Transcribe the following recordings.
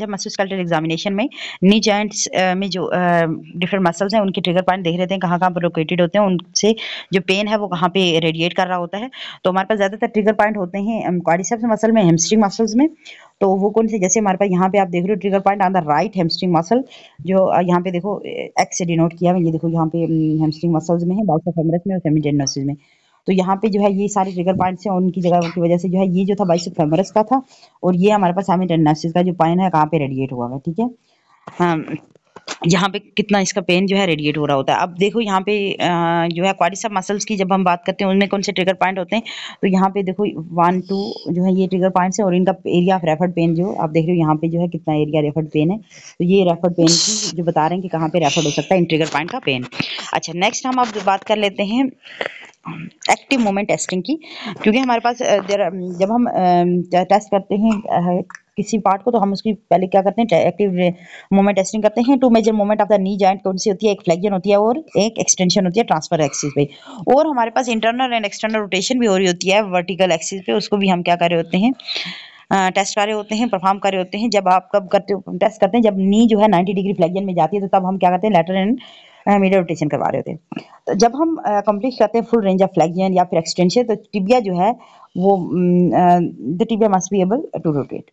जब मसोस्केलेटल एग्जामिनेशन में नी जॉइंट्स में जो डिफरेंट मसल्स हैं उनके ट्रिगर पॉइंट देख रहे हैं कहाँ कहाँ पर लोकेटेड होते हैं उनसे जो पेन है वो कहाँ पे रेडिएट कर रहा होता है तो हमारे पास ज़्यादातर ट्रिगर पॉइंट होते हैं क्वारिसेप्स मसल में हेमस्ट्रिंग मसल्स में तो वो कौन से जैसे हमारे पास यहाँ पे आप देख रहे हो trigger point on the right hamstring muscle जो यहाँ पे देखो एक्स से डिनोट किया है ये देखो यहाँ पे हेमस्ट्रिंग मसल्स में है बाउस ऑफ हेमरस में और सेमिडेनोसिस में तो यहाँ पे जो है ये सारे ट्रिगर पॉइंट्स हैं उनकी जगह की वजह से जो है ये जो था बाइस फेमरस का था और ये हमारे पास सामी टेंडासिस का जो पाइन है कहाँ पे रेडिएट हुआ है ठीक है हाँ यहाँ पे कितना इसका पेन जो है रेडिएट हो रहा होता है अब देखो यहाँ पे जो है क्वारिसा मसल्स की जब हम बात करते हैं उनमें कौन से ट्रिगर पॉइंट होते हैं तो यहाँ पे देखो वन टू जो है ये ट्रिगर पॉइंट्स है और इनका एरिया ऑफ रेफर्ड पेन जो आप देख रहे हो यहाँ पे जो है कितना एरिया रेफर्ड पेन है तो ये रेफर्ड पेन की जो बता रहे हैं कि कहाँ पे रेफर्ड हो सकता है इन ट्रिगर पॉइंट का पेन अच्छा नेक्स्ट हम अब बात कर लेते हैं एक्टिव मोमेंट टेस्टिंग की क्योंकि हमारे पास जब हम टेस्ट करते हैं किसी पार्ट को तो हम उसकी पहले क्या करते हैं एक्टिव मोमेंट टेस्टिंग करते हैं two major moment of the knee joint कौन सी होती है एक फ्लेक्जन होती है और एक एक्सटेंशन होती है ट्रांसफर एक्सिस पे और हमारे पास इंटरनल एंड एक्सटर्नल रोटेशन भी हो रही होती है वर्टिकल एक्सिस पे उसको भी हम क्या कर रहे होते हैं टेस्ट कर रहे होते हैं परफॉर्म कर रहे होते हैं जब आप कब करते टेस्ट करते हैं जब नी जो है नाइन्टी डिग्री फ्लेक्जन में जाती है तो तब हम क्या करते हैं लेटर एंड मीडियल रोटेशन करवा रहे होते हैं तो जब हम कंप्लीट करते हैं फुल रेंज ऑफ फ्लैगजन या फिर एक्सटेंशन तो टिबिया जो है वो the tibia must be able to rotate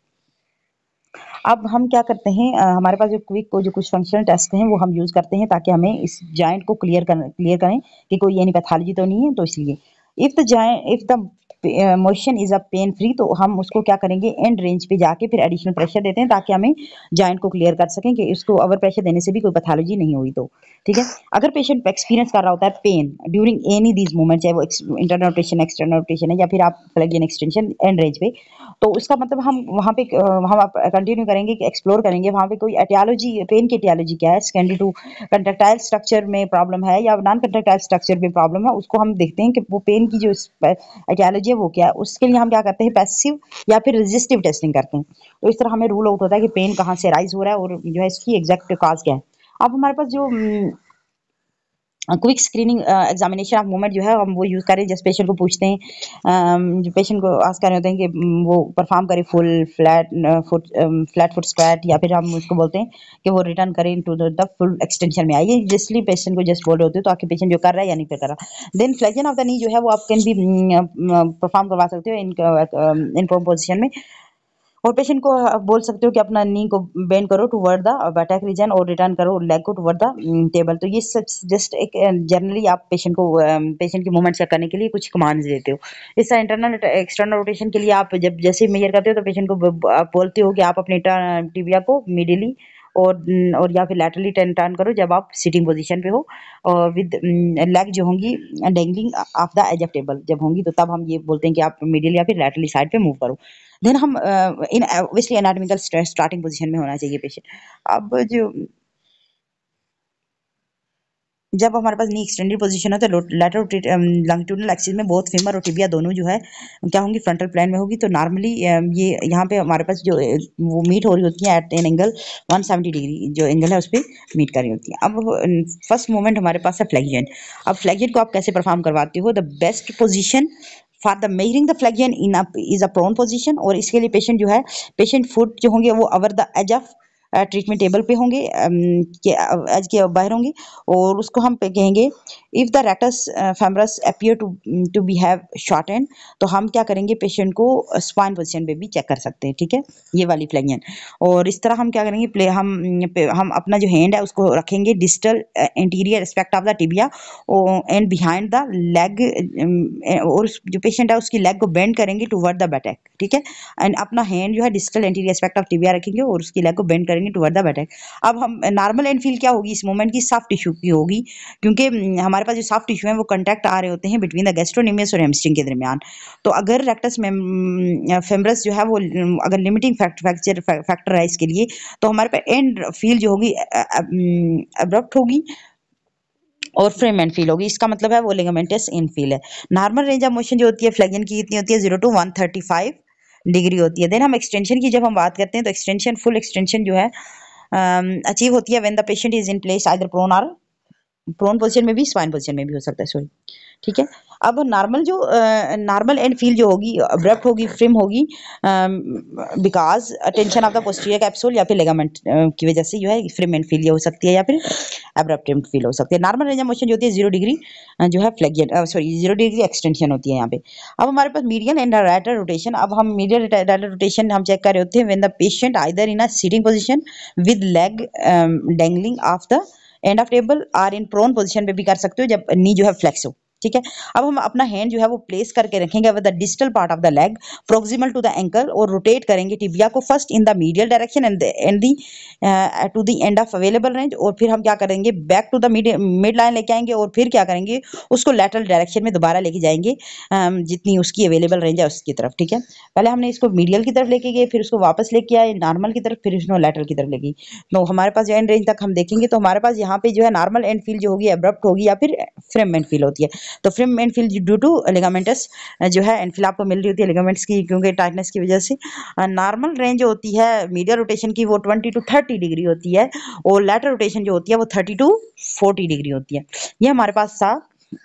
अब हम क्या करते हैं आ, हमारे पास जो क्विक को जो कुछ फंक्शनल टेस्ट हैं वो हम यूज़ करते हैं ताकि हमें इस जॉइंट को क्लियर कर क्लियर करें कि कोई यानी पैथोलॉजी तो नहीं है तो इसलिए if the joint if the motion is a pain free तो हम उसको क्या करेंगे एंड रेंज पे जाके फिर एडिशनल प्रेशर देते हैं ताकि हमें जॉइंट को क्लियर कर सकें कि उसको ओवर प्रेशर देने से भी कोई पैथोलॉजी नहीं हुई तो ठीक है अगर पेशेंट एक्सपीरियंस कर रहा होता है pain during any these moment चाहे वो इंटरनल रोटेशन एक्सटर्नल रोटेशन है या फिर आप plug in extension and range पे तो उसका मतलब हम वहाँ पे हम कंटिन्यू करेंगे कि एक्सप्लोर करेंगे वहाँ पे कोई एटियालॉजी पेन की एटियालॉजी क्या है सेकेंडरी टू कंट्रेक्टाइल स्ट्रक्चर में प्रॉब्लम है या नॉन कंट्रेक्टाइल स्ट्रक्चर में प्रॉब्लम है उसको हम देखते हैं कि वो पेन की जो एटियालॉजी पैसिव हो क्या है उसके लिए हम क्या करते हैं पैसिव या फिर रजिस्टिव टेस्टिंग करते हैं तो इस तरह हमें रूल आउट होता है कि पेन कहाँ से राइज हो रहा है और जो है इसकी एग्जैक्ट काज क्या है अब हमारे पास जो hmm, quick screening examination of movement जो है हम वो यूज़ करें जैसे पेशेंट को पूछते हैं um, जो पेशेंट को आस कर रहे होते हैं कि वो परफॉर्म करे full flat foot flat foot squat या फिर हम उसको बोलते हैं कि वो रिटर्न करें टू द फुल एक्सटेंशन में आइए जिसलिए पेशेंट को जस्ट बोल रहे होते हैं तो आपके पेशेंट जो कर रहा है या नहीं कर रहा then flexion of the knee जो है वो आप कैन भी परफॉर्म करवा सकते हो इन इन पोजिशन में और पेशेंट को बोल सकते हो कि अपना नी को बेंड करो toward the buttock region और रिटर्न करो लेग को टू वर्ड द टेबल तो ये सब जस्ट एक जनरली आप पेशेंट को पेशेंट की मूवमेंट्स करने के लिए कुछ कमांड्स देते हो इस तरह इंटरनल एक्सटर्नल रोटेशन के लिए आप जब जैसे मेजर करते हो तो पेशेंट को आप बोलते हो कि आप अपने टिबिया को मिडिली और और या फिर लेटरली टर्न टर्न करो जब आप सिटिंग पोजीशन पे हो और विद लेग जो होंगी dangling off the edge of table जब होंगी तो तब हम ये बोलते हैं कि आप मिडिल या फिर लेटरली साइड पे मूव करो देन हम in obviously anatomical starting position में होना चाहिए पेशेंट अब जो जब हमारे पास नी एक्सटेंडेड पोजीशन होता तो लेटर लॉन्गिट्यूडनल एक्सिस में बहुत फेमर और टिबिया दोनों जो है क्या होंगी फ्रंटल प्लान में होगी तो नॉर्मली ये यहाँ पे हमारे पास जो वो मीट हो रही होती है एट एन एंगल 170 डिग्री जो एंगल है उस पर मीट कर रही होती है अब फर्स्ट मोमेंट हमारे पास है फ्लैगियन अब फ्लैगियन को आप कैसे परफॉर्म करवाते हो the best position for the measuring the flexion in is a prone position और इसके लिए पेशेंट जो है पेशेंट फुट जो होंगे वो over the edge of treatment table पे होंगे एज के बाहर होंगे और उसको हम कहेंगे if the rectus femoris appear to to be have short and तो हम क्या करेंगे पेशेंट को स्पाइन पोजिशन पे भी चेक कर सकते हैं ठीक है ये वाली फ्लैगन और इस तरह हम क्या करेंगे प्ले हम हम अपना जो हैंड है उसको रखेंगे digital interior aspect of the tibia and behind the leg और जो पेशेंट है उसकी लेग को बेंड करेंगे टूवर्ड द बैटैक ठीक है एंड अपना हैंड जो है digital interior aspect of tibia रखेंगे और उसकी लेग को बेंड करेंगे करेंगे टूअर द बैटक अब हम नॉर्मल एंड फील क्या होगी इस मोमेंट की सॉफ्ट टिश्यू की होगी क्योंकि हम्म, हमारे पास जो सॉफ्ट टिश्यू है वो कंटैक्ट आ रहे होते हैं बिटवीन द गेस्ट्रोनिमियस और हेमस्ट्रिंग के दरमियान तो अगर रेक्टस हम्म, फेमरस जो है वो हम्म, अगर लिमिटिंग फैक्टर फैक्टर है इसके लिए तो हमारे पास एंड फील जो होगी अब्रप्ट होगी और फ्रेम एंड फील होगी इसका मतलब है वो लिगामेंटस इन फील है नॉर्मल रेंज ऑफ मोशन जो होती है फ्लैगन की कितनी होती है zero to one thirty five degree होती है देन हम एक्सटेंशन की जब हम बात करते हैं तो एक्सटेंशन फुल एक्सटेंशन जो है अचीव होती है when the patient is in place either prone or prone position में भी स्वाइन पोजिशन में भी हो सकता है सॉरी ठीक है अब नॉर्मल जो नॉर्मल एंड फील जो होगी अब्रप्ट होगी फ्रिम होगी because tension of the posterior capsule या फिर लेगामेंट की वजह से जो है फ्रिम एंड फील हो सकती है या फिर अब्रप्ट एंड फील हो सकती है नॉर्मल रेंज ऑफ मोशन जो होती है जीरो डिग्री जो है flexion sorry zero degree extension होती है यहाँ पे अब हमारे पास मीडियन एंड राइटर रोटेशन अब हम मीडियन राइटर रोटेशन हम चेक कर रहे होते हैं when the patient either in a sitting position with leg dangling off the end of table or in prone position पे भी कर सकते हो जब नी जो है फ्लैक्स हो ठीक है अब हम अपना हैंड जो है वो प्लेस करके रखेंगे with the digital part of the leg proximal to the ankle और रोटेट करेंगे टिबिया को first in the medial direction and and the to the end of available range और फिर हम क्या करेंगे back to the mid line लेके आएंगे और फिर क्या करेंगे उसको लेटरल डायरेक्शन में दोबारा लेके जाएंगे um, जितनी उसकी अवेलेबल रेंज है उसकी तरफ ठीक है पहले हमने इसको मीडियल की तरफ लेके गए फिर उसको वापस लेके आए नॉर्मल की तरफ फिर उसने लेटरल की तरफ लेके तो हमारे पास जो एंड रेंज तक हम देखेंगे तो हमारे पास यहाँ पे जो है नॉर्मल एंड फील जो होगी एब्रप्ट होगी या फिर फ्रेम एंड फील होती है तो firm end feel due to ligamentous जो है एंड फिल आपको मिल रही होती है लिगामेंट्स की क्योंकि टाइटनेस की वजह से नॉर्मल रेंज होती है मीडियल रोटेशन की वो ट्वेंटी टू थर्टी डिग्री होती है और लेटर रोटेशन जो होती है वो थर्टी टू फोर्टी डिग्री होती है ये हमारे पास था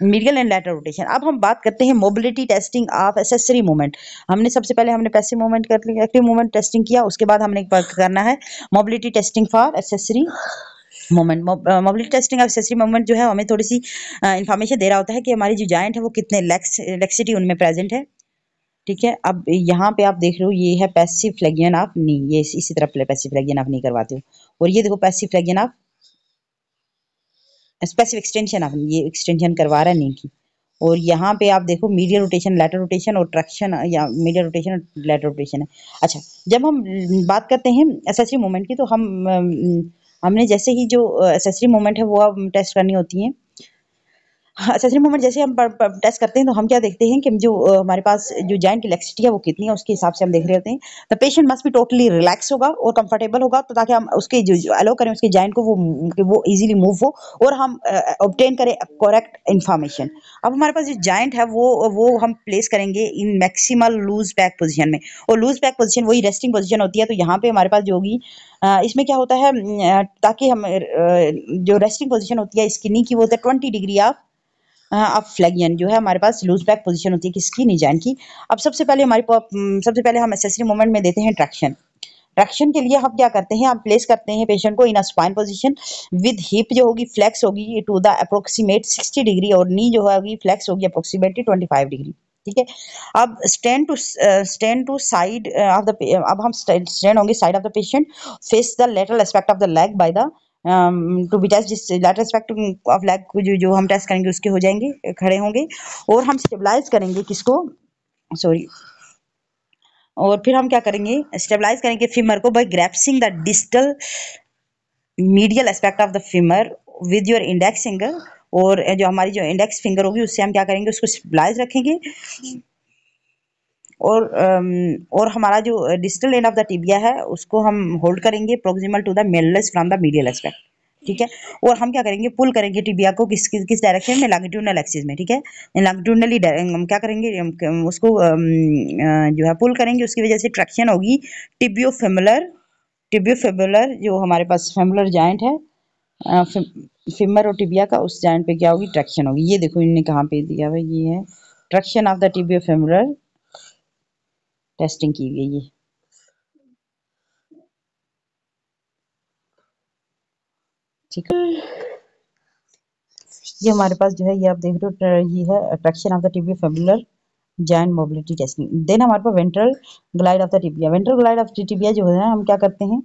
मीडियल एंड लेटर रोटेशन अब हम बात करते हैं mobility testing of accessory movement हमने सबसे पहले हमने पैसिव मूवमेंट कर लिया एक्टिव मूवमेंट टेस्टिंग किया उसके बाद हमने करना है mobility testing for accessory moment mobility testing accessory moment जो है हमें थोड़ी सी इन्फॉर्मेशन दे रहा होता है कि हमारी जो जॉइंट है वो कितने लेक्स लेक्सिटी उनमें प्रेजेंट है ठीक है अब यहाँ पे आप देख रहे हो ये है पैसिव फ्लेगियन आप नी ये इसी तरह पैसिव फ्लेगियन आप नहीं करवाते हो और ये देखो पैसिव फ्लेगियन आप स्पेसिव एक्सटेंशन आप ये एक्सटेंशन करवा रहा है नी की और यहाँ पे आप देखो मीडियल रोटेशन लेटर रोटेशन और ट्रैक्शन uh, या मीडियल रोटेशन और लेटर रोटेशन है अच्छा जब हम बात करते हैं एसेसरी मोमेंट की तो हम um, हमने जैसे ही जो एसेसरी मोमेंट है वो अब टेस्ट करनी होती है असेसरी हाँ, मूवमेंट जैसे हम टेस्ट करते हैं तो हम क्या देखते हैं कि जो हमारे पास जो जॉइंट इलेक्ट्रिसिटी है वो कितनी है उसके हिसाब से हम देख रहे होते हैं द पेशेंट मस्ट भी टोटली रिलैक्स होगा और कंफर्टेबल होगा तो ताकि हम उसके जो अलाउ करें उसके जॉइंट को वो वो इजीली मूव हो और हम ऑब्टेन करें करेक्ट इन्फॉर्मेशन अब हमारे पास जो जॉइंट है वो वो हम प्लेस करेंगे in maximal loose back position में और लूज बैक पोजिशन वही रेस्टिंग पोजिशन होती है तो यहाँ पर हमारे पास जो होगी इसमें क्या होता है ताकि हम जो रेस्टिंग पोजिशन होती है इसकी की वो होता है ट्वेंटी डिग्री ऑफ हाँ, अब फ्लैगियन जो है हमारे पास लूज बैक पोजीशन होती है किसकी निजान की अब सबसे पहले हमारी सबसे पहले हम एसेसरी मूवमेंट में देते हैं ट्रैक्शन ट्रैक्शन के लिए हम क्या करते हैं हम प्लेस करते हैं पेशेंट को in a supine position with hip जो होगी फ्लैक्स होगी to the approximate sixty degree और नी जो होगी फ्लैक्स होगी अप्रोक्सीमेटली ट्वेंटी फाइव डिग्री ठीक है अब stand to stand to side of the अब हम स्टैंड होंगे side of the patient face the lateral aspect of the leg by the to be test data spectrum of leg जो जो हम test करेंगे उसके हो जाएंगे खड़े होंगे और हम स्टेबलाइज करेंगे किसको सॉरी और फिर हम क्या करेंगे स्टेबलाइज करेंगे फीमर को by grasping the digital medial aspect of the femur with your index finger और जो हमारी जो इंडेक्स फिंगर होगी उससे हम क्या करेंगे उसको स्टेबलाइज रखेंगे और और हमारा जो distal end of the tibia है उसको हम होल्ड करेंगे proximal to the malleolus from the medial aspect ठीक है और हम क्या करेंगे पुल करेंगे टिबिया को किस किस किस डायरेक्शन में लॉन्गिट्यूडनल एक्सिस में ठीक है लॉन्गिट्यूडनली हम क्या करेंगे उसको जो है पुल करेंगे उसकी वजह से ट्रैक्शन होगी टिबियो फेमुलर टिबियो फेमुलर जो हमारे पास फेमुलर जॉइंट है फिमर और टिबिया का उस जॉइंट पे क्या होगी ट्रैक्शन होगी ये देखो इन्होंने कहाँ पे दिया हुआ ये है traction of the tibio femoral testing की गई है ठीक है ये हमारे पास जो है ये आप देख रहे हो ये है attraction of the tibia femoral joint mobility testing then हमारे पास ventral glide of the tibia ventral glide of tibia जो है हम क्या करते हैं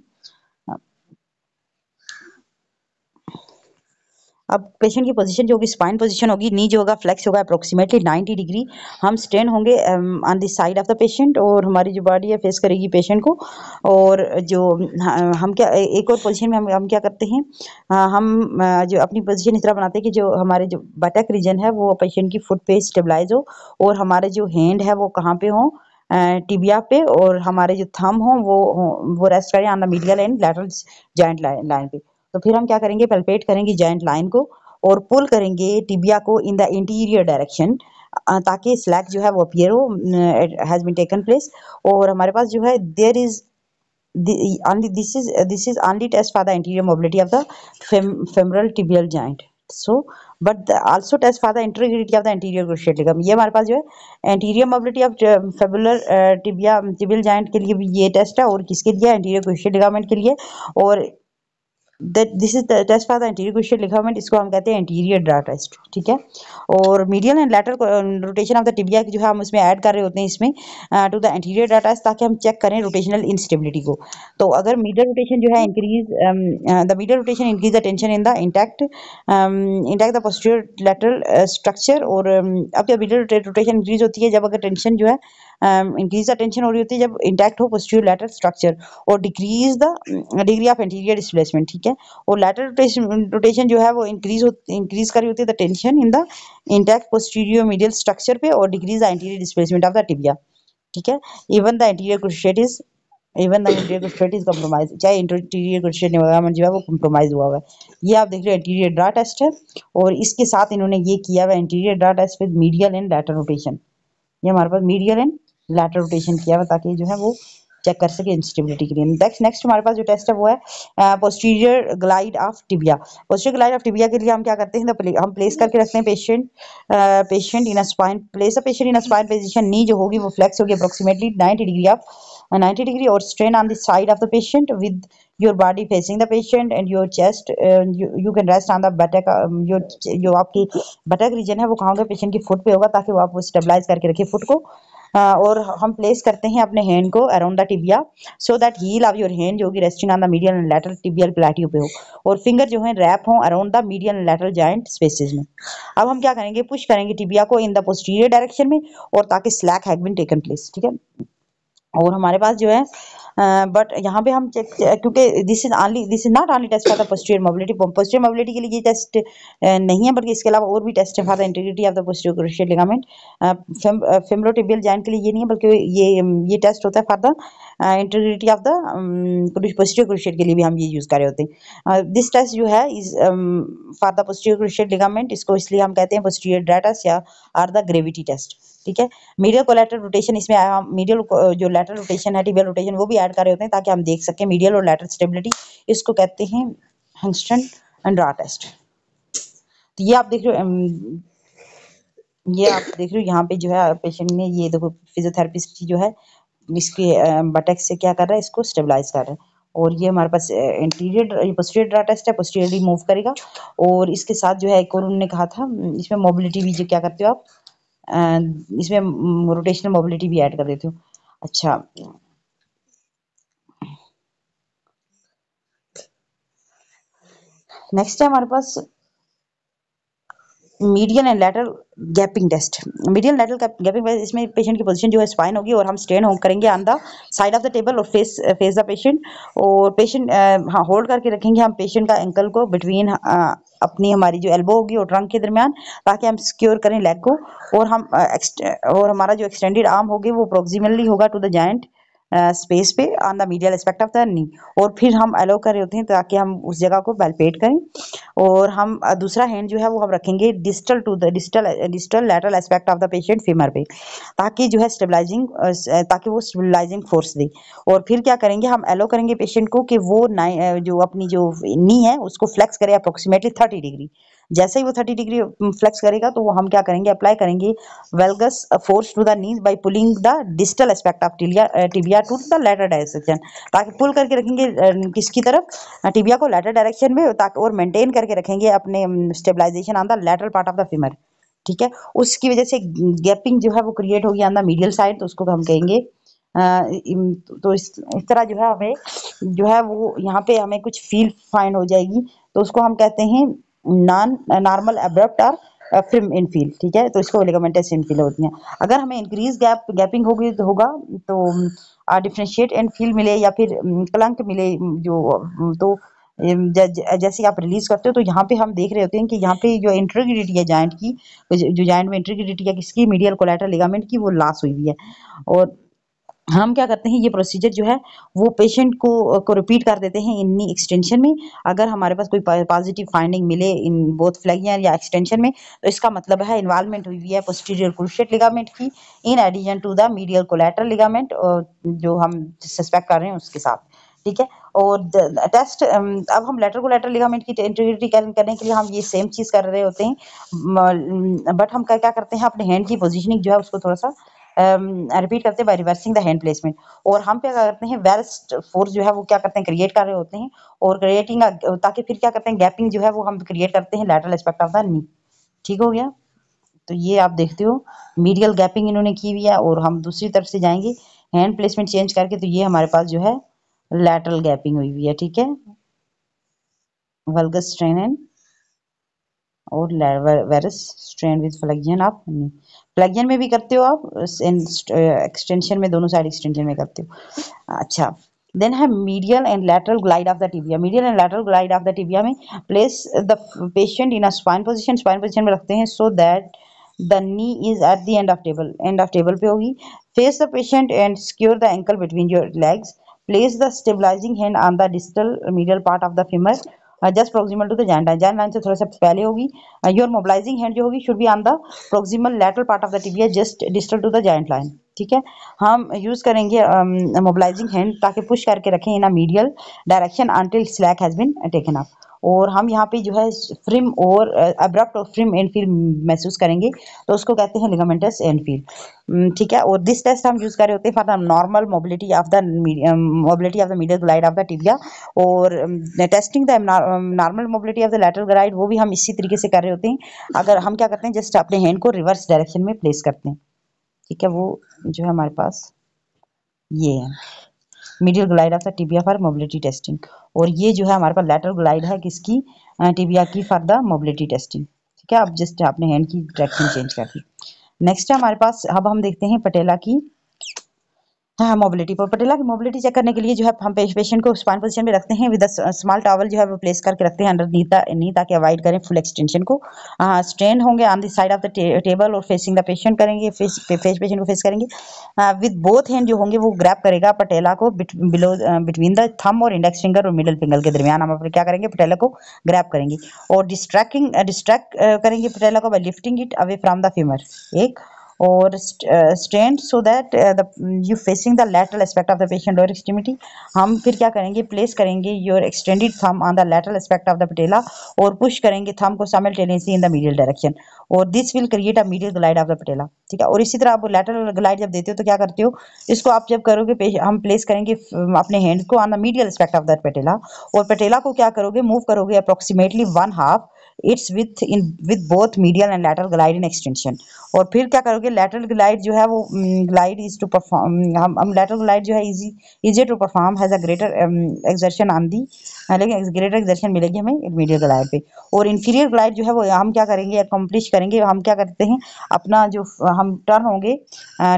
अब पेशेंट की पोजीशन जो होगी स्पाइन पोजीशन होगी नीज होगा फ्लेक्स होगा अप्रोक्सीमेटली 90 डिग्री हम स्टैंड होंगे on the side of the patient और हमारी जो बॉडी है फेस करेगी पेशेंट को और जो हाँ, हम क्या एक और पोजीशन में हम हम क्या करते हैं हाँ, हम हाँ, जो अपनी पोजीशन इस तरह बनाते हैं कि जो हमारे जो बटक रीजन है वो पेशेंट की फुट पे स्टेबलाइज हो और हमारे जो हैंड है वो कहाँ पे हों टिबिया पे और हमारे जो थम हों वो वो रेस्ट करें on the medial and lateral joint line पे तो फिर हम क्या करेंगे पेल्पेट करेंगे जॉइंट लाइन को और पुल करेंगे टिबिया को इन द इंटीरियर डायरेक्शन ताकि स्लैक जो है वो अपियर हो हैज बीन टेकन प्लेस और हमारे पास जो है there is this is only test for the interior mobility of the femoral tibial joint so but also test for the integrity of the interior cruciate ligament ये हमारे पास जो है anterior mobility of femoral tibia tibial joint के लिए भी ये test है और किसके लिए एंटीरियर ग्रोशियट लिगामेंट के लिए और this is test for the anterior question लिखा हुआ है इसको हम कहते हैं इंटीरियर ड्रा टेस्ट ठीक है और medial and lateral rotation of the tibia जो है हम उसमें ऐड कर रहे होते हैं इसमें to the interior draw test ताकि हम चेक करें रोटेशनल इंस्टेबिलिटी को तो अगर मीडियल रोटेशन जो है increase the medial rotation increase the tension in the intact intact the posterior lateral structure और um, अब जब मीडियल रोटेशन इंक्रीज होती है जब अगर टेंशन जो है इंक्रीज द टेंशन हो रही होती है जब इंटैक्ट हो पोस्टीरियर लैटर स्ट्रक्चर और decrease the degree of anterior displacement ठीक है और लैटर रोटेशन जो है वो इंक्रीज इंक्रीज कर रही होती है the tension in the intact posterior medial structure पे और decrease the anterior displacement of the tibia ठीक है even the anterior cruciate is even the anterior cruciate is compromise चाहे इंटीरियर क्रुशेट जो है वो कॉम्प्रोमाइज हुआ हुआ है ये आप देख रहे हो एंटीरियर ड्रा टेस्ट है और इसके साथ इन्होंने ये किया हुआ anterior draw test with medial and lateral rotation ये हमारे पास मीडियल एंड लैटर रोटेशन किया हुआ ताकि जो है वो चेक कर सके इंस्टेबिलिटी के लिए नेक्स्ट नेक्स्ट हमारे पास जो टेस्ट है वो है posterior glide of tibia posterior glide of tibia के लिए हम क्या करते हैं हम प्लेस करके रखते हैं patient patient in supine place a patient in supine position knee जो होगी वो फ्लेक्स होगी approximately ninety degree of ninety degree और strain on the side of the patient with your body facing the patient and your chest you can rest on the on the buttock जो आपकी बटक reason है वो कहाँ होगा patient की foot पे होगा ताकि वो आप स्टेबलाइज करके रखें फुट को और हम प्लेस करते हैं अपने हैंड को around the tibia so that heel of your hand जो कि resting on the medial and lateral tibial plateau पे हो और फिंगर जो है रैप हो around the medial and lateral joint spaces में अब हम क्या करेंगे पुश करेंगे टिबिया को इन द पोस्टीरियर डायरेक्शन में और ताकि slack has been taken place ठीक है और हमारे पास जो है बट uh, यहाँ पे हम चेक क्योंकि this is only this is not only test for the mobility posterior mobility के लिए ये टेस्ट नहीं है बल्कि इसके अलावा और भी टेस्ट है for the integrity of the posterior cruciate ligament femorotibial joint के लिए ये नहीं है बल्कि ये ये टेस्ट होता है for the integrity of the posterior के लिए भी हम ये यूज़ कर रहे होते हैं दिस टेस्ट जो है is for the posterior cruciate ligament इसको इसलिए हम कहते हैं पोस्टियर डाटा या आर द ग्रेविटी टेस्ट ठीक है मीडियल कोलेटरल रोटेशन इसमें हम मीडियल जो लेटर रोटेशन है टीबियल रोटेशन वो भी ऐड कर रहे होते हैं ताकि हम देख सकें मीडियल और लेटर स्टेबिलिटी इसको कहते हैं हंगस्टन एंड रॉ टेस्ट तो ये आप देख रहे हो ये आप देख रहे हो यहाँ पे जो है पेशेंट ने ये देखो फिजियोथेरेपिस्ट जो है इसके बटेक्स से क्या कर रहा है इसको स्टेबलाइज कर रहे हैं और ये हमारे पास इंटीरियर पोस्टीरियर ड्रा टेस्ट है पोस्टीरियर मूव करेगा और इसके साथ जो है एक और उन्होंने कहा था इसमें मोबिलिटी भी जो क्या करते हो आप इसमें रोटेशनल मोबिलिटी भी ऐड कर देती हूँ अच्छा नेक्स्ट है हमारे पास median and lateral gapping test median lateral gapping test इसमें पेशेंट की पोजीशन जो है स्पाइन होगी और हम स्टेन होम करेंगे on the side of the table और फेस फेस द पेशेंट और पेशेंट हाँ होल्ड करके रखेंगे हम पेशेंट का एंकल को बिटवीन अपनी हमारी जो एल्बो होगी और ट्रंक के दरमियान ताकि हम सिक्योर करें लेग को और हम और हमारा जो एक्सटेंडेड आर्म होगी वो अप्रोक्सीमेटली होगा टू द जॉइंट स्पेस पे on the medial aspect of the knee और फिर हम अलो कर रहे होते हैं ताकि हम उस जगह को वेलपेट करें और हम दूसरा हैंड जो है वो हम रखेंगे distal to the distal distal lateral aspect of the patient femur पे ताकि जो है स्टेबलाइजिंग ताकि वो स्टेबलाइजिंग फोर्स दे और फिर क्या करेंगे हम अलो करेंगे पेशेंट को कि वो जो अपनी जो नी है उसको फ्लैक्स करें अप्रोक्सीमेटली थर्टी डिग्री जैसे ही वो थर्टी डिग्री फ्लेक्स करेगा तो वो हम क्या करेंगे अप्लाई करेंगे valgus force to the knees by pulling the distal aspect of tibia tibia to the lateral direction ताकि पुल करके रखेंगे uh, किसकी तरफ टीबिया uh, को लेटर डायरेक्शन में ताकि और मेंटेन करके रखेंगे अपने stabilization on the lateral part of the femur ठीक है उसकी वजह से गैपिंग जो है वो क्रिएट होगी ऑन द मीडियल साइड तो उसको हम कहेंगे uh, तो इस इस तरह जो है हमें जो है वो यहाँ पे हमें कुछ फील फाइंड हो जाएगी तो उसको हम कहते हैं नॉन नॉर्मल एब्रप्ट और फिल्म इनफील ठीक है तो इसको लिगामेंटस इनफील होती हैं अगर हमें इंक्रीज गैप गैपिंग होगी तो होगा तो डिफ्रेंशिएट एंड फील मिले या फिर um, क्लंक मिले um, जो um, तो जैसे आप रिलीज करते हो तो यहाँ पे हम देख रहे होते हैं कि यहाँ पे जो इंट्रीग्रिटी है जॉइंट की जो जॉइंट में इंट्रीग्रिटी है किसकी मीडियल कोलेटर लिगामेंट की वो लॉस हुई हुई है और हम क्या करते हैं ये प्रोसीजर जो है वो पेशेंट को को रिपीट कर देते हैं इन एक्सटेंशन में अगर हमारे पास कोई पॉजिटिव फाइंडिंग मिले इन बोथ फ्लैगियर या एक्सटेंशन में तो इसका मतलब है इन्वाल्वमेंट हुई है पोस्टीरियर कुलशेट लिगामेंट की in addition to the medial collateral ligament जो हम सस्पेक्ट कर रहे हैं उसके साथ ठीक है और टेस्ट अब हम लेटर को लेटर लिगामेंट की इंटीग्रिटी करने के लिए हम ये सेम चीज़ कर रहे होते हैं बट हम क्या करते हैं अपने हैंड की पोजीशनिंग जो है उसको थोड़ा सा रिपीट um, करते हैं by reversing the hand placement और हम क्या करते हैं वेस्ट फोर्स जो है वो क्या करते हैं क्रिएट कर रहे होते हैं और क्रिएटिंग ताकि फिर क्या करते हैं गैपिंग जो है वो हम क्रिएट करते हैं lateral aspect of the knee ठीक हो गया तो ये आप देखते हो मीडियल गैपिंग इन्होंने की हुई है और हम दूसरी तरफ से जाएंगे हैंड प्लेसमेंट चेंज करके तो ये हमारे पास जो है लेटरल गैपिंग हुई हुई है ठीक है वल्गस स्ट्रेन एंड और varus strain with flexion of knee प्लगइन में भी करते हो आप एक्सटेंशन में दोनों साइड एक्सटेंशन में करते हो अच्छा देन है medial and lateral glide of the tibia medial and lateral glide of the tibia में place the patient in a supine position supine position में रखते हैं so that the knee is at the end of table end of table पे होगी face the patient and secure the ankle between your legs place the stabilizing hand on the distal medial part of the femur just proximal to the joint line joint line से थोड़ा सा पहले होगी your mobilising hand जो होगी should be on the proximal lateral part of the tibia just distal to the joint line ठीक है हम यूज़ करेंगे मोबिलाइजिंग um, हैंड ताकि पुश करके रखें in a medial direction until slack has been taken up और हम यहाँ पे जो है फ्रिम और अब्रप्ट uh, और फ्रिम एंड फील महसूस करेंगे तो उसको कहते हैं लिगामेंटस एंड फील ठीक है और दिस टेस्ट हम यूज़ कर रहे होते हैं for the normal mobility of the mobility of the medial glide of the tibia और testing the normal mobility of the lateral glide वो भी हम इसी तरीके से कर रहे होते हैं अगर हम क्या करते हैं जस्ट अपने हैंड को रिवर्स डायरेक्शन में प्लेस करते हैं ठीक है वो जो है हमारे पास ये है medial glide of the tibia for mobility testing और ये जो है हमारे पास लेटर ग्लाइड है किसकी टीबिया की फॉर द मोबिलिटी टेस्टिंग ठीक है अब जस्ट आपने हैंड की डायरेक्शन चेंज कर दी नेक्स्ट है हमारे पास अब हम देखते हैं पटेला की हाँ मोबिलिटी पटेला की मोबिलिटी चेक करने के लिए जो है हम पेशेंट को स्पाइन पोजीशन में रखते हैं विद स्मॉल टावल जो है वो प्लेस करके रखते हैं अंडर नीता नी ताकि अवॉइड करें फुल एक्सटेंशन को स्ट्रेन हाँ, हाँ, होंगे on the side of the table और फेसिंग द पेशेंट करेंगे फेस फेस पेशेंट को फेस करेंगे विद बोथ हैंड जो होंगे वो ग्रैप करेगा पटेला को बिलो बिटवीन द थम और इंडेक्स फिंगर और मिडल फिंगर के दरमियान हम अपने क्या करेंगे पटेला को ग्रैप करेंगे और डिस्ट्रैक्टिंग डिस्ट्रैक्ट करेंगे पटेला को by lifting it away from the femur एक or uh, strained so that uh, the you facing the lateral aspect of the patient lower extremity hum fir kya karenge place karenge your extended thumb on the lateral aspect of the patella or push karenge thumb ko simultaneously in the medial direction or this will create a medial glide of the patella theek hai aur isi tarah aap lateral glide jab dete ho to kya karte ho isko aap jab karoge hum place karenge apne hand ko on the medial aspect of that patella aur patella ko kya karoge move karoge approximately 1/2 it's within with both medial and lateral glide in extension और फिर क्या करोगे lateral glide जो है वो glide is to perform हम हम glide जो है easy easy to perform has a greater exertion on the लेकिन ग्रेटर एक्सर्शन मिलेगी हमें मीडियल ग्लाइड पे और इन्फीरियर ग्लाइड जो है वो हम क्या करेंगे अकम्पलिश करेंगे हम क्या करते हैं अपना जो हम टर्न होंगे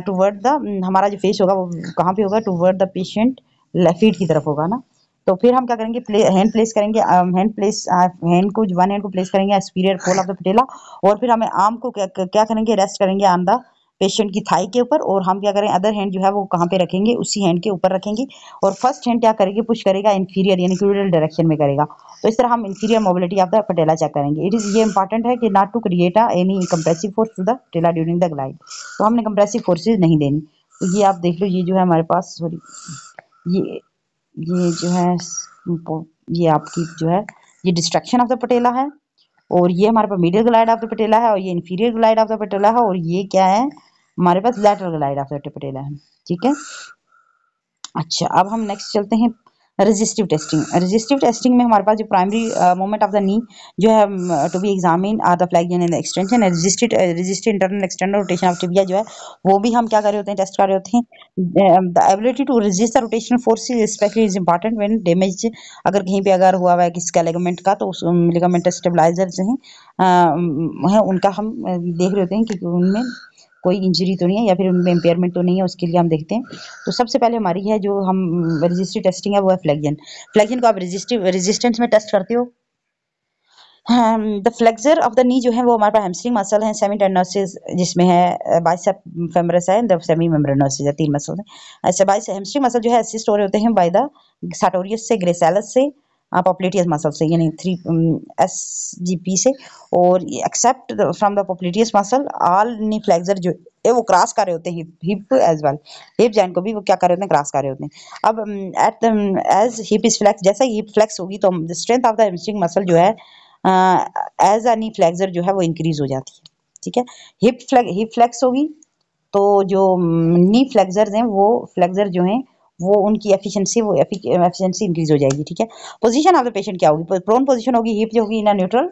टू वर्ड द हमारा जो फेस होगा वो कहाँ पे होगा toward the patient left की तरफ होगा ना तो फिर हम क्या करेंगे प्ले, हैंड प्लेस करेंगे हैंड प्लेस हैंड को वन हैंड को प्लेस करेंगे एक्सपीरियर फोल ऑफ द पटेला और फिर हमें आर्म को क्या, क्या करेंगे रेस्ट करेंगे ऑन द पेशेंट की थाई के ऊपर और हम क्या करें अदर हैंड जो है वो कहाँ पे रखेंगे उसी हैंड के ऊपर रखेंगे और फर्स्ट हैंड क्या करेगी पुश करेगा इन्फीरियर यानी क्यूरल डायरेक्शन में करेगा तो इस तरह हम inferior mobility of the patella check करेंगे इट इज़ ये इंपॉर्टेंट है कि not to create a any compressive force to the patella during the glide तो हमने कंप्रेसिव फोर्सेज नहीं देनी तो ये आप देख लो ये जो है हमारे पास सॉरी ये ये जो है ये आपकी जो है ये डिस्ट्रक्शन ऑफ द पटेला है और ये हमारे पास medial glide of the patella है और ये inferior glide of the patella है और ये क्या है हमारे पास lateral glide of the patella है ठीक है अच्छा अब हम नेक्स्ट चलते हैं रजिस्टिव टेस्टिंग रजिस्टिव टेस्टिंग में हमारे पास जो primary movement of the knee जो है to be examine are the flexion extension resisted resisted internal external rotation of tibia जो है वो भी हम क्या कर रहे होते हैं टेस्ट कर रहे होते हैं the ability to resist the rotation force is especially is important when damage अगर कहीं पर अगर हुआ हुआ है किसका लेगमेंट का तो उस लेगमेंट स्टेबलाइजर जो है उनका हम uh, देख रहे होते हैं कि उनमें कोई इंजरी तो नहीं है या फिर उनमें इंपेयरमेंट तो नहीं है उसके लिए हम देखते हैं तो सबसे पहले हमारी है जो हम रजिस्ट्री टेस्टिंग है वो है फ्लैगजन फ्लैगजन को आप रजिस्ट्री रेजिस्टेंस में टेस्ट करते हो the flexor of the knee जो है वो हमारे पास हेमस्ट्रिंग मसल है सेमी टर्नोसिस जिसमें है बाइसेप फेमरस है द सेमी मेम्ब्रेनोसिस है तीन मसल है ऐसे बाइस हेमस्ट्रिंग मसल जो है असिस्ट हो रहे होते हैं बाय द साटोरियस से ग्रेसेलस से आप पॉपुलेटियस मसल से यानी थ्री एस जी पी से और except from the popliteus muscle all knee flexor जो है वो क्रॉस कर रहे होते हैं hip as well hip joint को भी वो क्या कर रहे होते हैं क्रॉस कर रहे होते हैं अब at as hip is flex जैसा हिप फ्लैक्स होगी तो strength of the hamstring muscle जो है एज अ नी फ्लेक्सर जो है वो इंक्रीज हो जाती है ठीक है हिप फ्लैक हिप फ्लैक्स होगी तो जो नी um, फ्लेक्सर्स हैं वो फ्लेक्सर जो हैं वो उनकी एफिशिएंसी वो एफिशिएंसी इंक्रीज हो जाएगी ठीक है पोजीशन ऑफ द पेशेंट क्या होगी प्रोन पोजीशन होगी हिप जो होगी इन न्यूट्रल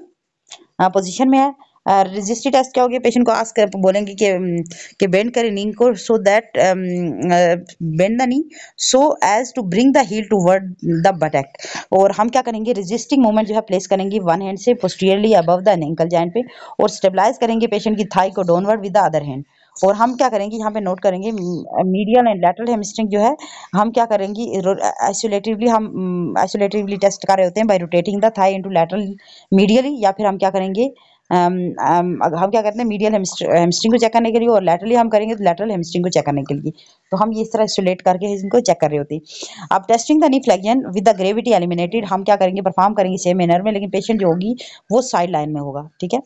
पोजीशन में है रजिस्ट्री uh, टेस्ट क्या होगी पेशेंट को आज कर बोलेंगे कि um, कि बेंड करें नींग को so that bend the knee so as to bring the heel toward the buttock और हम क्या करेंगे रजिस्टिंग मोमेंट जो है प्लेस करेंगे वन हैंड से posteriorly above the ankle joint पे और स्टेबलाइज करेंगे पेशेंट की थाई को downward with the other hand और हम क्या करेंगे यहाँ पे नोट करेंगे मीडियल एंड लेटरल हेमस्ट्रिंग जो है हम क्या करेंगे आइसोलेटिवली हम आइसोलेटिवली टेस्ट कर रहे होते हैं by rotating the thigh into lateral medially या फिर हम क्या करेंगे हम क्या करते हैं मीडियल हेमस्ट्रिंग को चेक करने के लिए और लेटरली हम करेंगे तो लेटरल हेमस्ट्रिंग को चेक करने के लिए तो हम इस तरह आइसोलेट करके इनको चेक कर रहे होते हैं अब testing the knee flexion with the gravity eliminated हम क्या करेंगे परफॉर्म करेंगे सेम मैनर में लेकिन पेशेंट जो होगी वो साइड लाइन में होगा ठीक है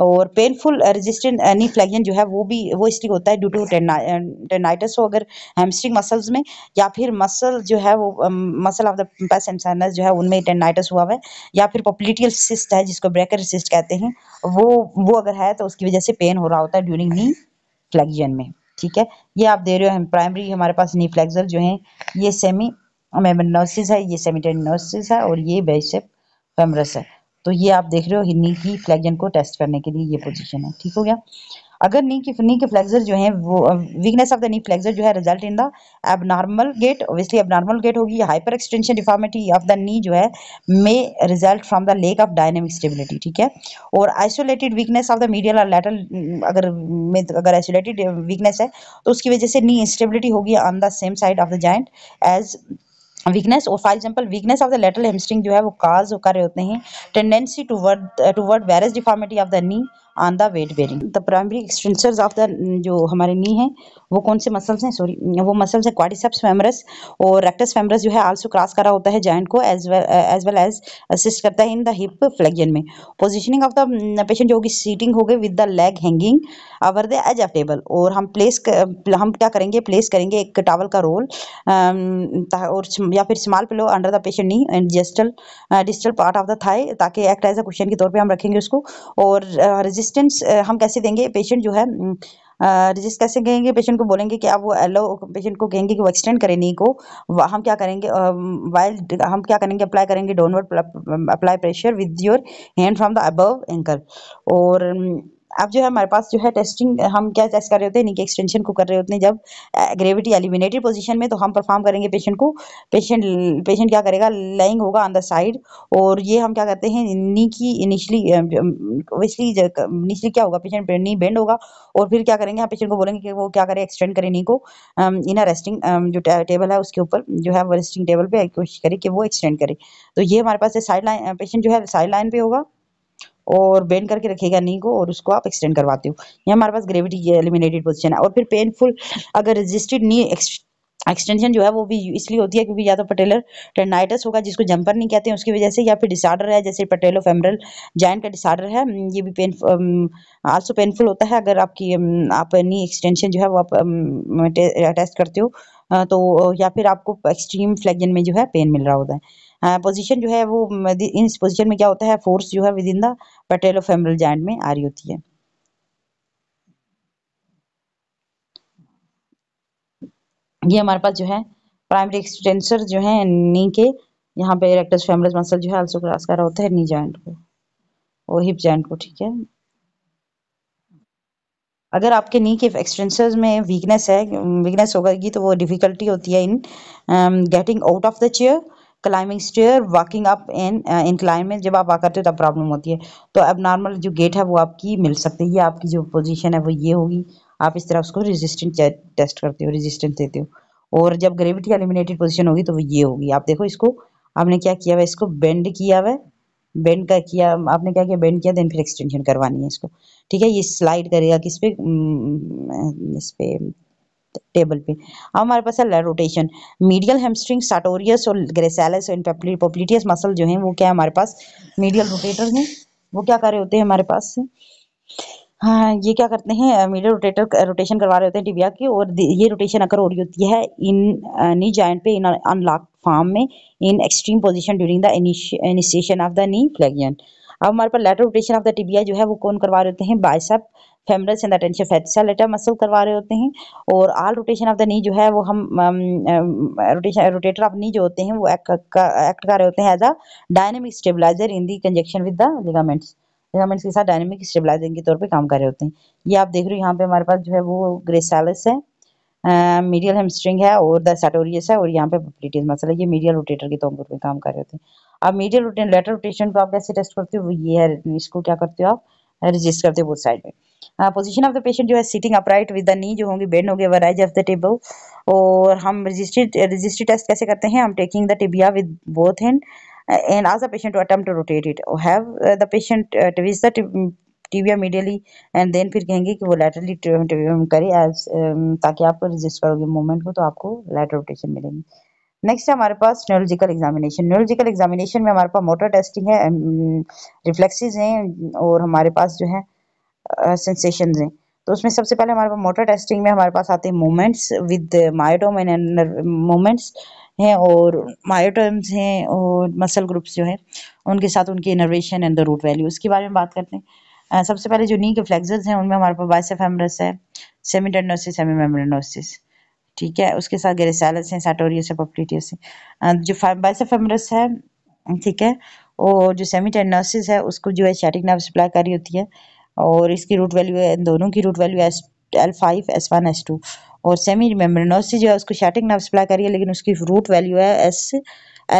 और पेनफुल रेजिस्टेंट एनी फ्लैगन जो है वो भी वो इसलिए होता है ड्यू टू टेनाइटस हो अगर हेमस्ट्रिंग मसल्स में या फिर मसल जो है वो muscle of the pes and जो है उनमें टेनाइटस हुआ हुआ है या फिर पॉपुलिटियल सिस्ट है जिसको ब्रेकर सिस्ट कहते हैं वो वो अगर है तो उसकी वजह से पेन हो रहा होता है ड्यूरिंग नी फ्लैगन में ठीक है ये आप दे रहे हो हम प्राइमरी हमारे पास नी फ्लैक्सर जो है ये सेमी मेमनोसिस है ये टेनोसिस है और ये बेसिप फेमरस है तो ये आप देख रहे हो नी की फ्लैगजन को टेस्ट करने के लिए ये पोजीशन है ठीक हो गया अगर नी की नी के फ्लेक्सर जो है वो weakness of the knee flexor जो है result in the abnormal gait obviously abnormal gait होगी hyper extension deformity of the knee जो है may result from the lack of dynamic stability ठीक है और isolated weakness of the medial और lateral अगर अगर आइसोलेटेड वीकनेस है तो उसकी वजह से नी इंस्टेबिलिटी होगी on the same side of the joint as weakness और for example weakness of the lateral hamstring जो है वो काज कर रहे होते हैं tendency toward toward varus deformity of the knee on the weight bearing the primary extensors of the जो हमारे नी है वो कौन से मसल्स हैं सॉरी mm, वो मसल्स हैं क्वाडिसेप्स फेमरस और रेक्टस फेमरस जो है आल्सो क्रॉस करा होता है जॉइंट को as well as well as assist करता है इन द हिप फ्लेक्जन में पोजिशनिंग ऑफ द पेशेंट जो होगी सीटिंग होगी with the leg hanging over the edge of table और हम प्लेस uh, हम क्या करेंगे प्लेस करेंगे एक टावल का रोल um, और या फिर small pillow under the patient knee and जेस्टल digital part of the thigh ताकि एक्ट एज अ क्वेश्चन के तौर पर हम रखेंगे उसको और रजिस्ट uh, रेजिस्टेंस uh, हम कैसे देंगे पेशेंट जो है रजिस्ट mm, uh, कैसे कहेंगे पेशेंट को बोलेंगे कि आप वो एलो पेशेंट को कहेंगे कि वो एक्सटेंड करें नहीं को हम क्या करेंगे वाइल uh, हम क्या करेंगे अप्लाई करेंगे downward apply pressure with your hand from the above ankle और mm, अब जो है हमारे पास जो है टेस्टिंग हम क्या टेस्ट कर रहे होते हैं इनके एक्सटेंशन को कर रहे होते हैं जब ग्रेविटी एलिमिनेटेड पोजीशन में तो हम परफॉर्म करेंगे पेशेंट को पेशेंट पेशेंट क्या करेगा लाइंग होगा ऑन द साइड और ये हम क्या करते हैं नी की इनिशली ओबियसली इनिशली क्या होगा पेशेंट नी बेंड होगा और फिर क्या करेंगे हम पेशेंट को बोलेंगे कि वो क्या करे एक्सटेंड करें नी को इन अ रेस्टिंग जो टेबल है उसके ऊपर जो है रेस्टिंग टेबल पर कोशिश करे कि वो एक्सटेंड करे तो ये हमारे पास साइड लाइन पेशेंट जो है साइड लाइन पे होगा और बेंड करके रखेगा नी को और उसको आप एक्सटेंड करवाते हो ये हमारे पास ग्रेविटी एलिमिनेटेड पोजिशन है और फिर पेनफुल अगर रजिस्टेड नी एक्सटेंशन जो है वो भी इसलिए होती है क्योंकि या तो पटेलर टेंडाइटस होगा जिसको जंपर नहीं कहते हैं उसकी वजह से या फिर डिसऑर्डर है जैसे पटेलो फेमरल जॉइंट का डिसऑर्डर है हम्म, ये भी पेन आल्सो पेनफुल होता है अगर आपकी आप नी एक्सटेंशन जो है वो आप टेस्ट करते हो तो या फिर आपको एक्सट्रीम फ्लैगन में जो है पेन मिल रहा होता है पोजीशन हाँ, जो है वो इन पोजीशन में क्या होता है फोर्स जो है within the patellofemoral joint में आ रही होती है ये हमारे पास जो है प्राइमरी एक्सटेंसर जो है नी के यहाँ पे रेक्टस फेमरस मसल जो है आल्सो क्रॉस कर रहा होता है नी जॉइंट को और हिप जॉइंट को ठीक है अगर आपके नी के एक्सटेंसर में वीकनेस है वीकनेस होगी तो वो डिफ़िकल्टी होती है in getting out of the chair climbing stair walking up in incline में जब आप आ करते हो तब प्रॉब्लम होती है तो अब नॉर्मल जो गेट है वो आपकी मिल सकती है ये आपकी जो पोजीशन है वो ये होगी आप इस तरह उसको रेजिस्टेंस टेस्ट करते हो रेजिस्टेंस देते हो और जब ग्रेविटी एलिमिनेटेड पोजिशन होगी तो वो ये होगी आप देखो इसको आपने क्या किया हुआ इसको बेंड किया हुआ बेंड का किया आपने क्या किया बेंड किया देन फिर एक्सटेंशन करवानी है इसको ठीक है ये स्लाइड करेगा किस पे इस पे टेबल पे अब हमारे पास है रोटेशन मीडियल हेमस्ट्रिंग साटोरियस और ग्रेसैलस और पॉपलिटियस मसल जो है वो क्या है हमारे पास मीडियल रोटेटर हैं वो क्या कर रहे होते हैं हमारे पास हाँ ये क्या करते हैं मीडियल रोटेटर रोटेशन करवा रहे होते हैं टिबिया की और ये रोटेशन अगर हो रही होती है इन नी जॉइंट पे इन अनलॉक फॉर्म में in extreme position during the initiation of the knee flexion अब हमारे पास lateral rotation of the tibia जो है वो कौन करवा रहे होते हैं bicep femoris and tensor fascia lata muscle करवा रहे होते हैं और all rotation of the knee जो है वो हम रोटेशन रोटेटर ऑफ नी जो होते हैं वो एक्ट कर रहे होते हैं as a dynamic stabiliser in the conjunction with the ligaments ligaments के साथ डायनेमिक स्टेबलाइजर के तौर पर काम कर रहे होते हैं ये आप देख रहे हो यहाँ पे हमारे पास जो है वो ग्रेसालस है मीडियल हेमस्ट्रिंग है और द सेटोरियस है और यहाँ पे पप्लिटिस मसल है ये मीडियल रोटेटर के तौर पर काम कर रहे होते हैं अब मीडियल रोटेटर लेटर रोटेशन को आप कैसे टेस्ट करते हो ये है इसको क्या करते हो आप रजिस्ट करते हो बोथ साइड में पोजीशन ऑफ द पेशेंट जो है sitting upright with the knee जो होंगे बेंड होंगे वराइज ऑफ द टेबल और हम रजिस्ट्रेड रजिस्ट्री टेस्ट कैसे करते हैं हम taking the tibia with both hand and ask the patient to attempt to rotate it have the patient to विज the tibia medially and then फिर कहेंगे कि वो लेटरली टिबियम करे एज um, ताकि आप रजिस्ट करोगे मूवमेंट को तो आपको लेटर रोटेशन मिलेगी नेक्स्ट है हमारे पास न्यूरोलॉजिकल एग्जामिनेशन न्यूरोलॉजिकल एग्जामिनेशन में हमारे पास मोटर टेस्टिंग है रिफ्लेक्सेस um, हैं और हमारे पास जो है सेंसेशंस uh, हैं तो उसमें सबसे पहले हमारे पास मोटर टेस्टिंग में हमारे पास आते हैं movements with myotome and movements हैं और मायोटम्स हैं और मसल ग्रुप्स जो हैं उनके साथ उनकी innervation and the root value उसके बारे में बात करते हैं सबसे पहले जो नी के फ्लेक्सर्स हैं उनमें हमारे पास बाइसेफेमरस है सेमी टेंडोसिस सेमी मेम्ब्रेनोसिस ठीक है उसके साथ गेरेसैलस हैं सैटोरियस है पॉपलीटियस है जो बाइसेफेमरस है ठीक है और जो सेमी है उसको जो है शैटिक नर्व सप्लाई करी होती है और इसकी रूट वैल्यू है इन दोनों की root value S L five S one S two और सेमी मेम्ब्रेनोसिस जो है उसको शैटिक नर्व सप्लाई करी है लेकिन उसकी रूट वैल्यू है एस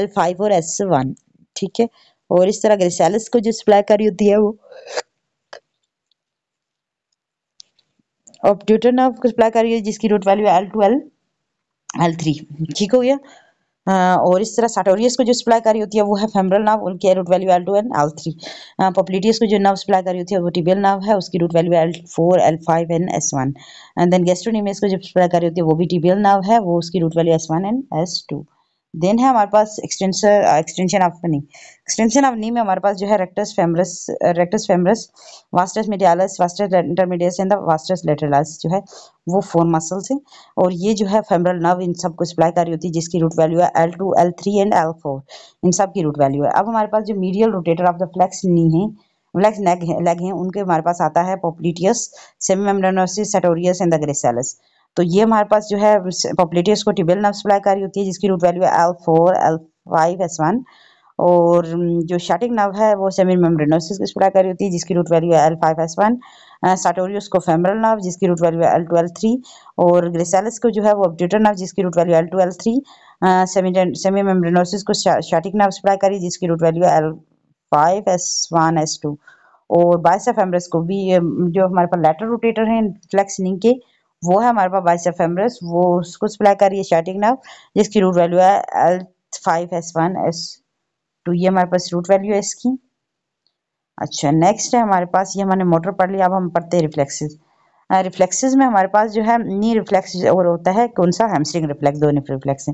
एल फाइव और एस वन ठीक है और इस तरह ग्रेसैलिस को जो सप्लाई करी होती है वो अब ट्यूटर ने आपको करी है जिसकी root value L two L L three ठीक हो गया हाँ, और इस तरह साटोरियस को जो सप्लाई करी होती है वो है फेमरल नाव उनकी root value L two and L three popliteus को जो नाव सप्लाई करी होती है वो टिबियल नाव है उसकी root value L four L five and S one and then gastrocnemius को जो सप्लाई करी होती है वो भी टिबियल नाव है वो उसकी root value S one and S two then है हमारे पास extensor extension of knee extension of knee में हमारे पास जो है rectus femoris rectus femoris vastus medialis vastus intermedius and the vastus lateralis जो है वो फोर मसल्स हैं और ये जो है फेमरल नर्व इन सब को सप्लाई कर रही होती है जिसकी रूट वैल्यू है L two L three and L four इन सब की रूट वैल्यू है अब हमारे पास जो medial rotator of the flexed knee है फ्लैक्स नेग हैं लेग हैं उनके हमारे पास आता है popliteus semimembranosus sartorius and the gracilis तो ये हमारे पास जो है पॉपुलेटी इसको ट्यूबेल नर्व सप्लाई कर रही होती है जिसकी रूट वैल्यू है L four L five S one और जो शाटिक नर्व है वो सेमिन मेम्ब्रेनोसिस को सप्लाई कर रही होती है जिसकी रूट वैल्यू है L five S one sartorius को फेमरल नर्व जिसकी रूट वैल्यू है एल ट्वेल्व थ्री और ग्रेसेलिस को जो है वो अपडेटर नर्व जिसकी root value L twelve three semimembranosus को शाटिक नर्व सप्लाई करी जिसकी रूट वैल्यू है L five S one S two और बाइस एफ एमरस को भी जो हमारे पास लेटर रोटेटर हैं फ्लैक्सनिंग के वो है हमारे पास बाइसेप फेमरस वो उसको सप्लाई कर रही है शर्टिंग नर्व जिसकी रूट वैल्यू है L five S one S two ये हमारे पास रूट वैल्यू है इसकी अच्छा नेक्स्ट है हमारे पास ये हमने मोटर पढ़ लिया अब हम पढ़ते हैं रिफ्लेक्सेस रिफ्लेक्सेस में हमारे पास जो है नी रिफ्लेक्स और होता है कौन सा हैमस्ट्रिंग रिफ्लेक्स दो रिफ्लेक्स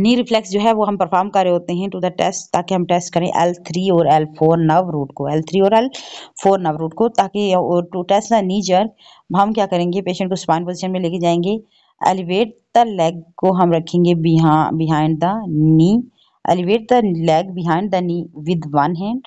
नी रिफ्लेक्स जो है वो हम परफॉर्म कर रहे होते हैं टू द टेस्ट ताकि हम टेस्ट करें एल थ्री और एल फोर नव रूट को एल थ्री और एल फोर नव रूट को ताकि टू टेस्ट नी जर्क हम क्या करेंगे पेशेंट को स्पाइन पोजिशन में लेके जाएंगे एलिवेट द लेग को हम रखेंगे behind the knee elevate the leg behind the knee with one hand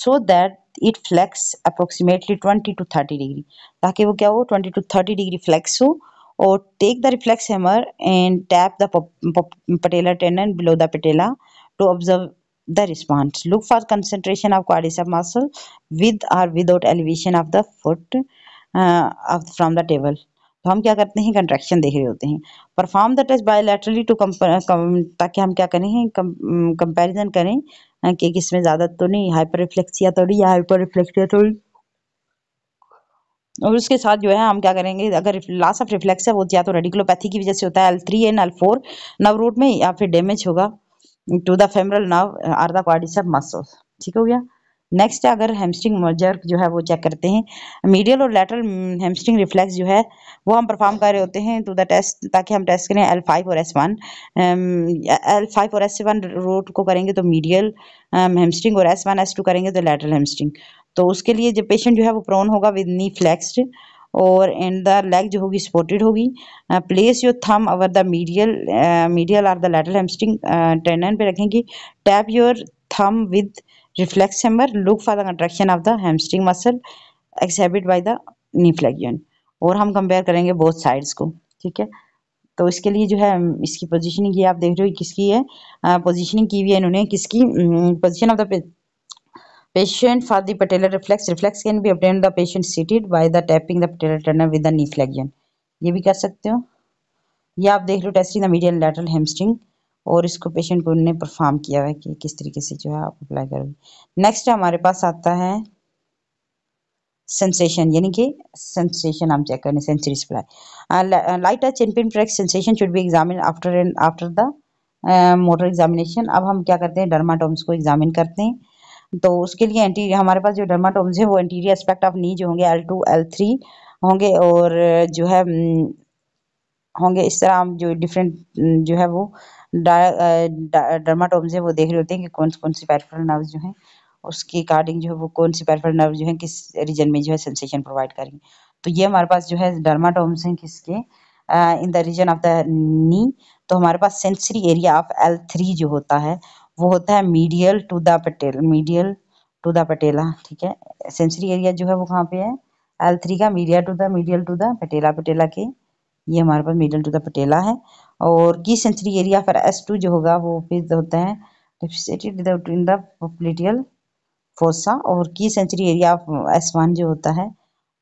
so that it flex approximately twenty to thirty degree ताकि वो क्या हो twenty to thirty degree flex हो or take the reflex hammer and tap the patellar tendon below the patella to observe the response. Look for concentration of quadriceps muscle with or without elevation of the foot uh, of, from the table. तो हम क्या करते हैं contraction देख रहे होते हैं perform the test bilaterally too ताकि हम क्या करें कंपैरिजन करें कि किसमें ज़्यादा तो नहीं हाइपर रिफ्लेक्सिया तो नहीं या हाइपर रिफ्लेक्सिया तो नहीं और उसके साथ जो है हम क्या करेंगे अगर लॉस ऑफ रिफ्लेक्स है वो या तो रेडिकुलोपैथी की वजह से होता है L three and L four nerve root में या फिर डैमेज होगा to the femoral nerve or the quads of muscles ठीक हो गया नेक्स्ट है अगर हेमस्ट्रिंग जर्क जो है वो चेक करते हैं मीडियल और लेटरल हेमस्ट्रिंग रिफ्लेक्स जो है वो हम परफॉर्म कर रहे होते हैं टू द टेस्ट ताकि हम टेस्ट करें एल फाइव और एस वन एल फाइव और एस वन रूट को करेंगे तो मीडियल हेमस्ट्रिंग um, और एस वन एस टू करेंगे तो लेटरल हेमस्ट्रिंग तो उसके लिए जो पेशेंट जो है वो प्रोन होगा विद नी फ्लैक्स्ड और एंड द लेग जो होगी सपोर्टेड होगी place your thumb over the medial medial or the lateral hamstring tendon पे रखेंगे tap your thumb with reflex hammer look for the contraction of the hamstring muscle exhibit by the knee knee flexion और हम compare करेंगे both sides को ठीक है तो इसके लिए जो है इसकी पोजीशनिंग ये आप देख रहे हो किसकी है पोजीशनिंग uh, की हुई है इन्होंने किसकी position of the Patient for the patellar reflex. Reflex can be obtained the patient seated by the tapping the patellar tendon with the knee flexion. ye bhi kar sakte ho ye aap dekh lo testing the medial lateral hamstring और इसको patient को उन्होंने perform किया है कि किस तरीके से जो है आप अप्लाई करोगे नेक्स्ट हमारे पास आता है सेंसेशन यानी कि सेंसेशन हम चेक करने sensory supply light touch and pin prick sensation should be examine after and after the motor examination अब हम क्या करते हैं डर्माटोम्स को एग्जामिन करते हैं तो उसके लिए एंटीरियर हमारे पास जो डर्माटोम्स है वो एंटीरियर एस्पेक्ट ऑफ नी जो होंगे एल टू एल थ्री होंगे और जो है होंगे इस तरह हम जो डिफरेंट जो है वो डर्माटोम्स है वो देख रहे होते हैं कि कौन कौन सी पेरिफेरल नर्व जो है उसके अकॉर्डिंग जो है वो कौन सी पेरिफेरल नर्व जो है किस रीजन में जो है सेंसेशन प्रोवाइड करेंगे तो ये हमारे पास जो है डर्माटोम्स हैं किसके in the region of the knee तो हमारे पास sensory area of L three जो होता है वो होता है medial to the patella medial to the patella ठीक है सेंसरी एरिया जो है वो कहाँ पे है एल थ्री का media to the medial to the patella patella के ये हमारे पास मीडियल टू द पटेला है और की सेंसरी एरिया फिर एस टू जो होगा वो फिर होता है डिफिसिटेड फोसा और की sensory area of S one जो होता है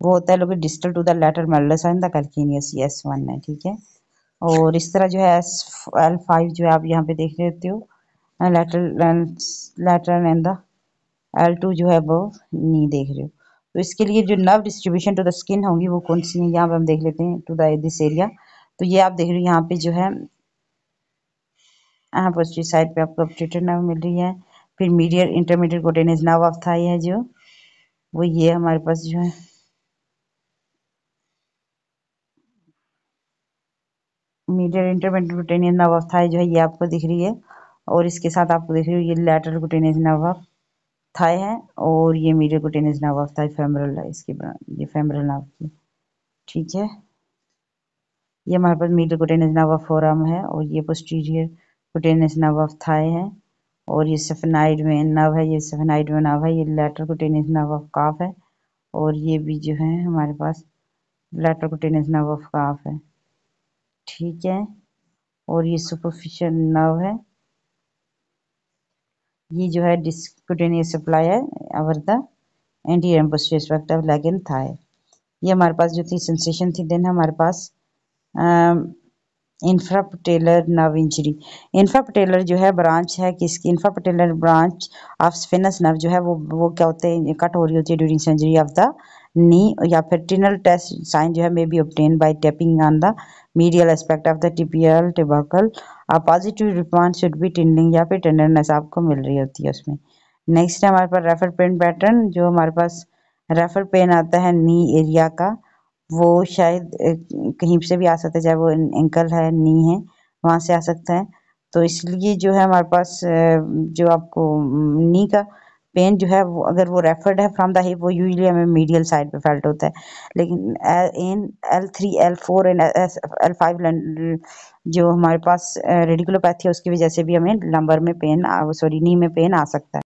वो होता है लोग distal to the lateral malleolus in the calcaneus S one है ठीक है और इस तरह जो है एस एल फाइव जो है आप यहाँ पे देख लेते हो lateral lateral and the L two जो है वो नहीं देख रहे हो तो इसके लिए जो nerve distribution to the skin होंगी वो कौन सी है यहाँ पर हम देख लेते हैं टू द दिस एरिया तो ये आप देख रहे हो यहाँ पे जो है यहाँ पर साइड पे आपको अपटेटेड नर्व मिल रही है फिर medial intermediate cutaneous nerve of thigh है जो वो ये हमारे पास जो है medial intermediate cutaneous nerve of thigh जो है ये आपको दिख रही है और इसके साथ आपको देख रहे हो ये लेटरल कुटेनियस नर्व थाई है और ये medial cutaneous nerve thigh femoral है ये फेमरल नर्व की ठीक है ये हमारे पास मीडियल कुटेनियस नर्व फोरम है और ये पोस्टीरियर कुटेनियस नर्व थाई है और ये सेफेनाइड में नर्व है ये सेफेनाइड में नर्व है ये लेटर कुटेनियस नर्व काफ है और ये भी जो है हमारे पास लेटर कुटेनियस नर्व काफ है ठीक है और ये सुपरफिशियल नर्व है ये जो है सप्लाई है अवर द एंटी एम्बोस्ट्रेसपेक्टिव लेगन था ये हमारे पास जो थी सेंसेशन थी देन हमारे पास infrapatellar nerve injury infrapatellar जो है ब्रांच है किसकी infrapatellar branch of saphenous nerve जो है वो वो क्या होते हैं कट हो रही होती है during surgery of the knee या फिर टिनल टेस्ट साइन जो है may be obtain by tapping on the medial aspect of the tibial tubercle और positive response should be tending या फिर टेंडरनेस आपको मिल रही होती है उसमें नेक्स्ट है हमारे पास रेफर पेन पैटर्न जो हमारे पास रेफर पेन आता है नी एरिया का वो शायद कहीं से भी आ सकता है चाहे वो एंकल है नी है वहाँ से आ सकता है तो इसलिए जो है हमारे पास जो आपको नी का पेन जो है वो अगर वो रेफर्ड है फ्रॉम द हिप वो यूजली हमें मीडियल साइड पे फेल्ट होता है लेकिन and L three L four and L five जो हमारे पास रेडिकुलोपैथी है उसकी वजह से भी हमें लंबर में पेन सॉरी नी में पेन आ सकता है